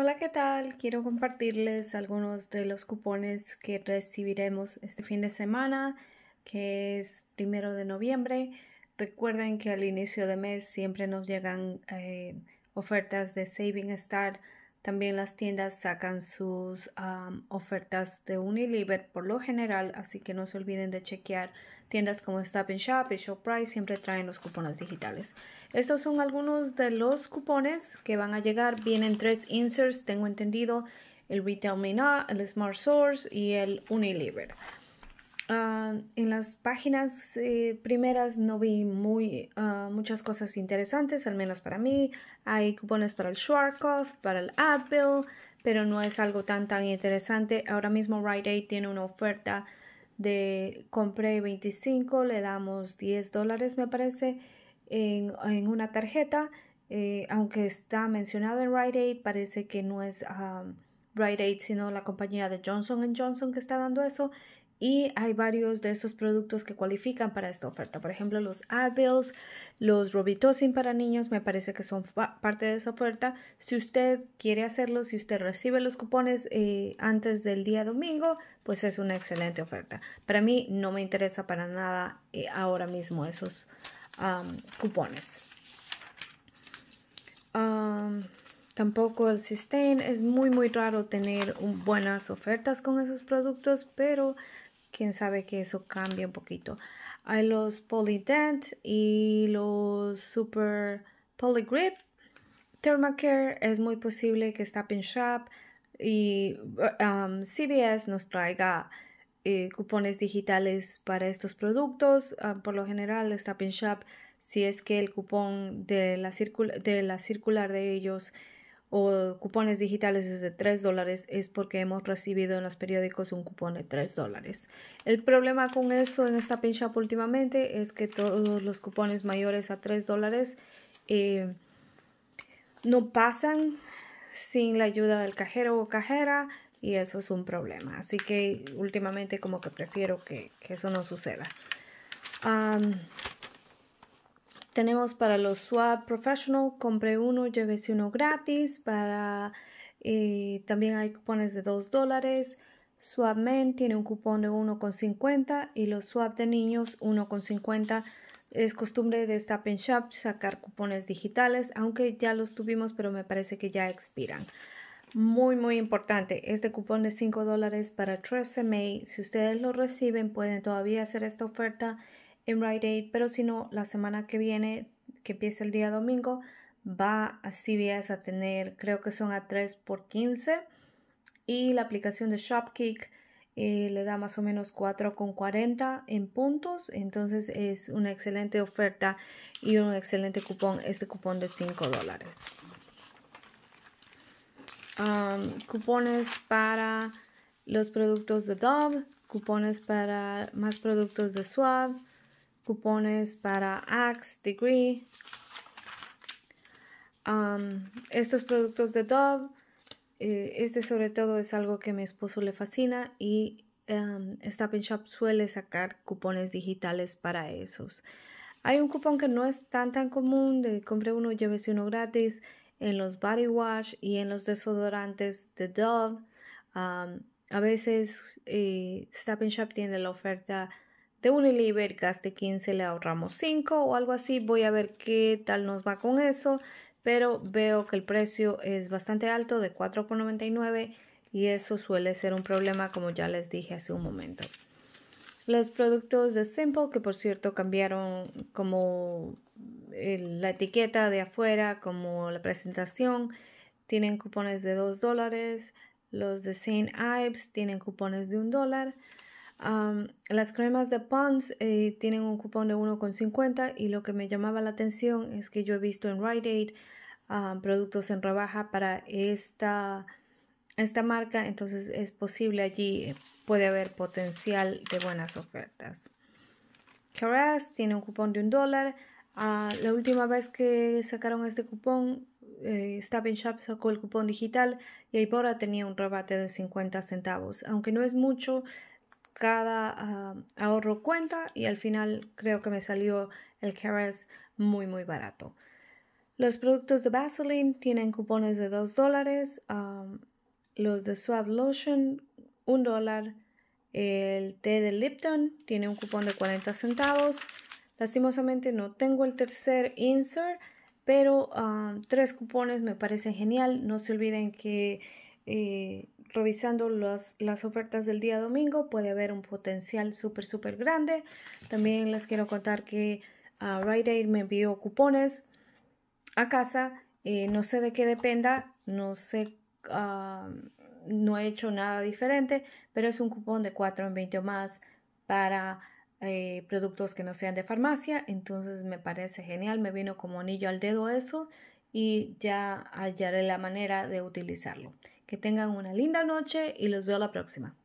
Hola, ¿qué tal? Quiero compartirles algunos de los cupones que recibiremos este fin de semana, que es primero de noviembre. Recuerden que al inicio de mes siempre nos llegan eh, ofertas de Saving Start. También las tiendas sacan sus ofertas de Unilever por lo general, así que no se olviden de chequear tiendas como Stop Shop y Price siempre traen los cupones digitales. Estos son algunos de los cupones que van a llegar. Vienen tres inserts, tengo entendido, el Retail Not, el Smart Source y el Unilever. Ah, en las páginas eh, primeras no vi muy, ah, muchas cosas interesantes, al menos para mí. Hay cupones para el Schwarzkopf, para el Apple, pero no es algo tan tan interesante. Ahora mismo Rite Aid tiene una oferta de compré 25, le damos 10 dólares me parece en, una tarjeta. Eh, aunque está mencionado en Rite Aid, parece que no es... Ah, Rite Aid, sino la compañía de Johnson Johnson que está dando eso y hay varios de esos productos que cualifican para esta oferta. Por ejemplo, los Advils, los Robitussin para niños, me parece que son parte de esa oferta. Si usted quiere hacerlo, si usted recibe los cupones eh, antes del día domingo, pues es una excelente oferta. Para mí no me interesa para nada eh, ahora mismo esos cupones. Tampoco el Sustain. Es muy, muy raro tener buenas ofertas con esos productos, pero quién sabe que eso cambia un poquito. Hay los Polydent y los Super Polygrip. Thermacare es muy posible que Stop Shop y um, CBS nos traiga eh, cupones digitales para estos productos. Ah, por lo general, Stop Shop, si es que el cupón de la, de la circular de ellos o cupones digitales es de 3 dólares es porque hemos recibido en los periódicos un cupón de 3 dólares. El problema con eso en esta pin shop últimamente es que todos los cupones mayores a 3 dólares eh, no pasan sin la ayuda del cajero o cajera y eso es un problema. Así que últimamente como que prefiero que, que eso no suceda. Tenemos para los Swap Professional, compre uno, llévese uno gratis. Para, eh, también hay cupones de 2 dólares. Swap Men tiene un cupón de 1,50 y los Swap de niños 1,50. Es costumbre de Stop Shop sacar cupones digitales, aunque ya los tuvimos, pero me parece que ya expiran. Muy, muy importante, este cupón de 5 dólares para May. si ustedes lo reciben, pueden todavía hacer esta oferta en Aid, pero si no, la semana que viene, que empieza el día domingo, va a CVS a tener, creo que son a 3 por 15 y la aplicación de Shopkick eh, le da más o menos 4,40 en puntos, entonces es una excelente oferta y un excelente cupón, este cupón de 5 dólares. Um, cupones para los productos de Dove, cupones para más productos de Suave, cupones para Axe, Degree, um, estos productos de Dove. Eh, este sobre todo es algo que mi esposo le fascina y um, Shop suele sacar cupones digitales para esos. Hay un cupón que no es tan tan común de compre uno, llévese uno gratis en los body wash y en los desodorantes de Dove. Um, a veces eh, Shop tiene la oferta de Unilever, gaste 15, le ahorramos 5 o algo así. Voy a ver qué tal nos va con eso, pero veo que el precio es bastante alto, de 4,99 y eso suele ser un problema como ya les dije hace un momento. Los productos de Simple, que por cierto cambiaron como eh, la etiqueta de afuera, como la presentación, tienen cupones de 2 dólares. Los de St. Ives tienen cupones de 1 dólar las cremas de Pond's eh, tienen un cupón de 1,50 y lo que me llamaba la atención es que yo he visto en Rite Aid productos en rebaja para esta, esta marca, entonces es posible allí, puede haber potencial de buenas ofertas. Caras tiene un cupón de un dólar. Ah, la última vez que sacaron este cupón, eh, Stop and Shop sacó el cupón digital y Aibora tenía un rebate de 50 centavos. Aunque no es mucho, cada ah, ahorro cuenta y al final creo que me salió el Keras muy muy barato. Los productos de Vaseline tienen cupones de 2 dólares, ah, los de Suave Lotion 1 dólar, el té de Lipton tiene un cupón de 40 centavos. Lastimosamente no tengo el tercer insert, pero ah, tres cupones me parecen genial. No se olviden que eh, revisando las ofertas del día domingo puede haber un potencial súper, súper grande. También les quiero contar que a ah, Rite Aid me envió cupones a casa. Eh, no sé de qué dependa, no sé, ah, no he hecho nada diferente, pero es un cupón de 4 en 20 o más para eh, productos que no sean de farmacia. Entonces me parece genial, me vino como anillo al dedo eso y ya hallaré la manera de utilizarlo. Que tengan una linda noche y los veo la próxima.